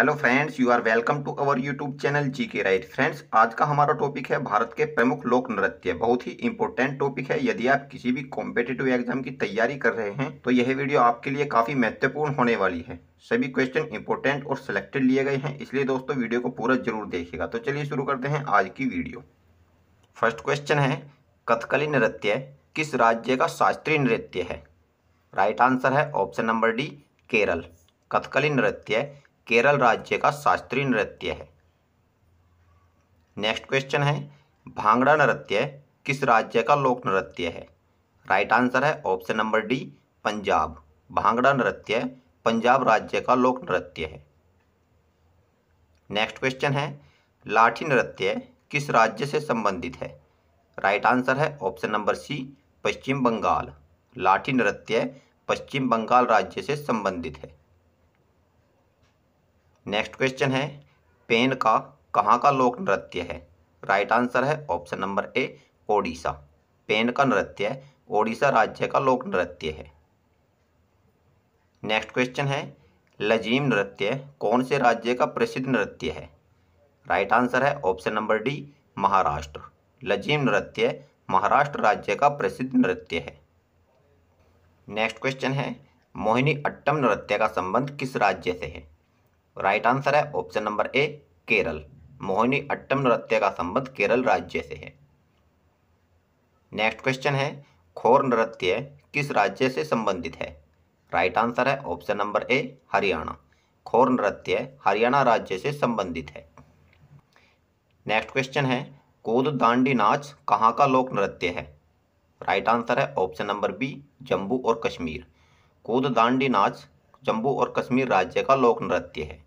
hello friends you are welcome to our YouTube channel G K right friends आज का हमारा topic है भारत के प्रमुख लोक नृत्य बहुत ही इंपॉर्टेंट टॉपिक है यदि आप किसी भी कॉम्पिटेटिव एग्जाम की तैयारी कर रहे हैं तो यह वीडियो आपके लिए काफ़ी महत्वपूर्ण होने वाली है सभी क्वेश्चन इंपॉर्टेंट और सिलेक्टेड लिए गए हैं इसलिए दोस्तों वीडियो को पूरा जरूर देखेगा तो चलिए शुरू करते हैं आज की वीडियो फर्स्ट क्वेश्चन है कथकली नृत्य किस राज्य का शास्त्रीय नृत्य है राइट आंसर है option number D Kerala Kathakali नृत्य केरल राज्य का शास्त्रीय नृत्य है नेक्स्ट क्वेश्चन है भांगड़ा नृत्य किस राज्य का लोक नृत्य है राइट आंसर है option number D Punjab Bhangra नृत्य पंजाब राज्य का लोक नृत्य है नेक्स्ट क्वेश्चन है लाठी नृत्य किस राज्य से संबंधित है राइट आंसर है option number C Paschim Bengal Lathi नृत्य पश्चिम बंगाल राज्य से संबंधित है नेक्स्ट क्वेश्चन है पेन का कहाँ का लोक नृत्य है राइट आंसर है ऑप्शन नंबर ए ओडिशा पेन का नृत्य ओडिशा राज्य का लोक नृत्य है नेक्स्ट क्वेश्चन है लजीम नृत्य कौन से राज्य का प्रसिद्ध नृत्य है राइट आंसर है option number D Maharashtra Lezim नृत्य महाराष्ट्र राज्य का प्रसिद्ध नृत्य है नेक्स्ट क्वेश्चन है मोहिनी अट्टम नृत्य का संबंध किस राज्य से है राइट आंसर है option number A Kerala Mohini Attam नृत्य का संबंध केरल राज्य से है नेक्स्ट क्वेश्चन है खोर नृत्य किस राज्य से संबंधित है राइट आंसर है ऑप्शन नंबर ए हरियाणा खोर नृत्य हरियाणा राज्य से संबंधित है नेक्स्ट क्वेश्चन है कोद दांडी नाच कहाँ का लोक नृत्य है राइट आंसर है ऑप्शन नंबर बी जम्मू और कश्मीर कोद दांडी नाच जम्मू और कश्मीर राज्य का लोक नृत्य है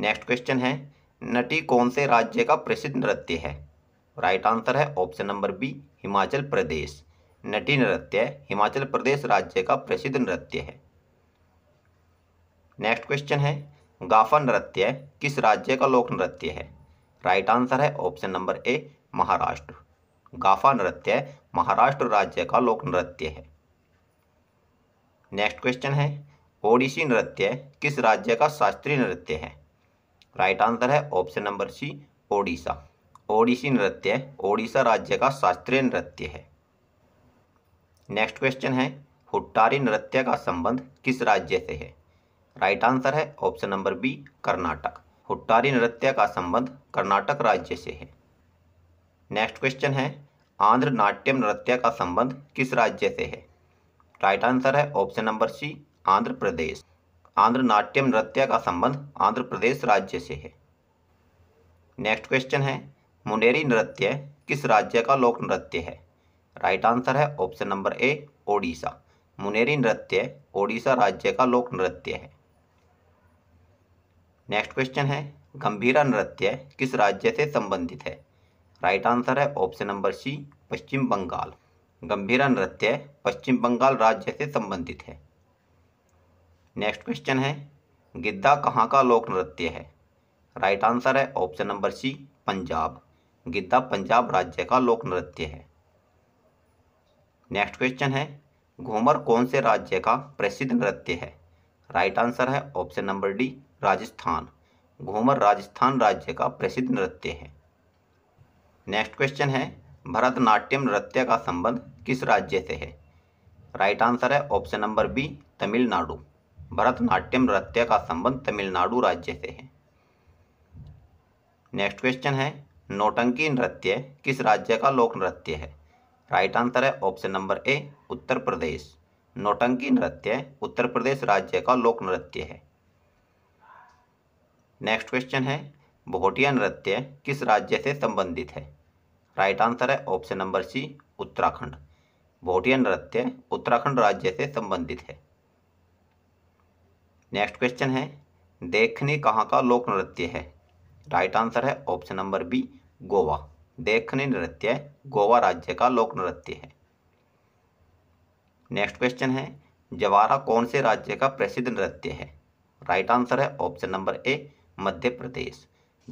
नेक्स्ट क्वेश्चन है नटी कौन से राज्य का प्रसिद्ध नृत्य है राइट आंसर है option number B Himachal Pradesh Nati नृत्य हिमाचल प्रदेश राज्य का प्रसिद्ध नृत्य है नेक्स्ट क्वेश्चन है गाफा नृत्य किस राज्य का लोक नृत्य है राइट आंसर है ऑप्शन नंबर ए महाराष्ट्र गाफा नृत्य महाराष्ट्र राज्य का लोक नृत्य है नेक्स्ट क्वेश्चन है ओडिशी नृत्य किस राज्य का शास्त्रीय नृत्य है राइट आंसर है option number C Odisha Odissi नृत्य ओडिशा राज्य का शास्त्रीय नृत्य है नेक्स्ट क्वेश्चन है हुट्टारी नृत्य का संबंध किस राज्य से है राइट आंसर है option number B Karnataka Huttari नृत्य का संबंध कर्नाटक राज्य से है नेक्स्ट क्वेश्चन है आंध्र नाट्यम नृत्य का संबंध किस राज्य से है राइट आंसर है option number C Andhra Pradesh Andhra Natyam नृत्य का संबंध आंध्र प्रदेश राज्य से है नेक्स्ट क्वेश्चन है मुनेरी नृत्य किस राज्य का लोक नृत्य है राइट आंसर है ऑप्शन नंबर ए ओडिशा मुनेरी नृत्य ओडिशा राज्य का लोक नृत्य है नेक्स्ट क्वेश्चन है गंभीरा नृत्य किस राज्य से संबंधित है राइट आंसर है option number C Paschim Bengal Gambhira नृत्य पश्चिम बंगाल राज्य से संबंधित है नेक्स्ट क्वेश्चन है गिद्दा कहाँ का लोक नृत्य है राइट आंसर है option number C Punjab Giddha Punjab राज्य का लोक नृत्य है नेक्स्ट क्वेश्चन है घूमर कौन से राज्य का प्रसिद्ध नृत्य है राइट आंसर है option number D Rajasthan Ghoomar Rajasthan राज्य का प्रसिद्ध नृत्य है नेक्स्ट क्वेश्चन है भरतनाट्यम नृत्य का संबंध किस राज्य से है राइट आंसर है option number B Tamil Nadu Bharatanatyam नृत्य का संबंध तमिलनाडु राज्य से है नेक्स्ट क्वेश्चन है नोटंकी नृत्य किस राज्य का लोक नृत्य है राइट आंसर है option number A Uttar Pradesh Nautanki नृत्य उत्तर प्रदेश राज्य का लोक नृत्य है नेक्स्ट क्वेश्चन है भोटिया नृत्य किस राज्य से संबंधित है राइट आंसर है option number C Uttarakhand Bhotiya नृत्य उत्तराखंड राज्य से संबंधित है नेक्स्ट क्वेश्चन है देखने कहाँ का लोक नृत्य है राइट आंसर है ऑप्शन नंबर बी गोवा देखने नृत्य गोवा राज्य का लोक नृत्य है नेक्स्ट क्वेश्चन है जवारा कौन से राज्य का प्रसिद्ध नृत्य है राइट आंसर है option number A Madhya Pradesh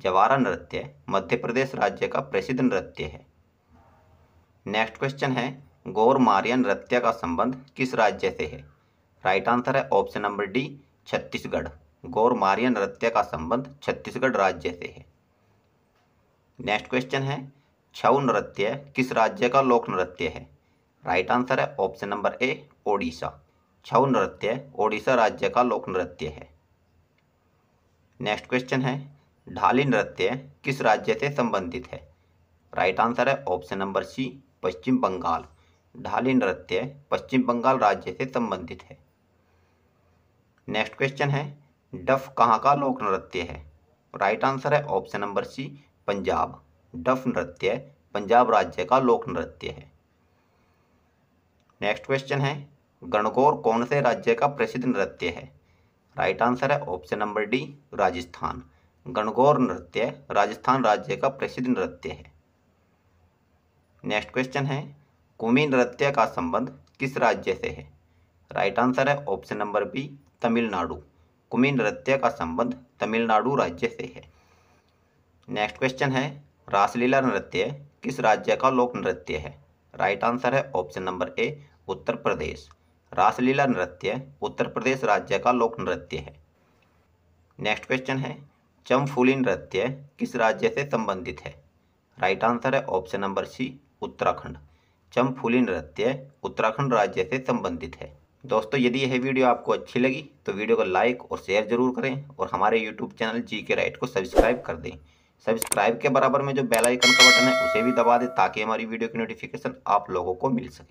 Jawara नृत्य मध्य प्रदेश राज्य का प्रसिद्ध नृत्य है नेक्स्ट क्वेश्चन है गौर मारिया नृत्य का संबंध किस राज्य से है राइट आंसर है ऑप्शन नंबर डी छत्तीसगढ़ मार्य नृत्य का संबंध छत्तीसगढ़ राज्य से है नेक्स्ट क्वेश्चन है छऊ नृत्य किस राज्य का लोक नृत्य है राइट आंसर है option number A Odisha Chhau नृत्य ओडिशा राज्य का लोक नृत्य है नेक्स्ट क्वेश्चन है ढाली नृत्य किस राज्य से संबंधित है राइट आंसर है option number C Paschim Bengal Dhali नृत्य पश्चिम बंगाल राज्य से संबंधित है नेक्स्ट क्वेश्चन है डफ कहाँ का लोक नृत्य है राइट आंसर है ऑप्शन नंबर सी पंजाब डफ नृत्य पंजाब राज्य का लोक नृत्य है नेक्स्ट क्वेश्चन है गणगौर कौन से राज्य का प्रसिद्ध नृत्य है राइट आंसर है option number D Rajasthan Gangaur नृत्य राजस्थान राज्य का प्रसिद्ध नृत्य है नेक्स्ट क्वेश्चन है कुमी नृत्य का संबंध किस राज्य से है राइट आंसर है option number B Tamil Nadu Kummi नृत्य का संबंध तमिलनाडु राज्य से है नेक्स्ट क्वेश्चन है रासलीला नृत्य किस राज्य का लोक नृत्य है राइट आंसर है option number A Uttar Pradesh Raslila नृत्य उत्तर प्रदेश राज्य का लोक नृत्य है नेक्स्ट क्वेश्चन है चमफूली नृत्य किस राज्य से संबंधित है राइट आंसर है option number C Uttarakhand Champhuli नृत्य उत्तराखंड राज्य से संबंधित है दोस्तों यदि यह वीडियो आपको अच्छी लगी तो वीडियो को लाइक और शेयर जरूर करें और हमारे YouTube channel G K right को सब्सक्राइब कर दें सब्सक्राइब के बराबर में जो बेल आइकन का बटन है उसे भी दबा दें ताकि हमारी वीडियो की नोटिफिकेशन आप लोगों को मिल सके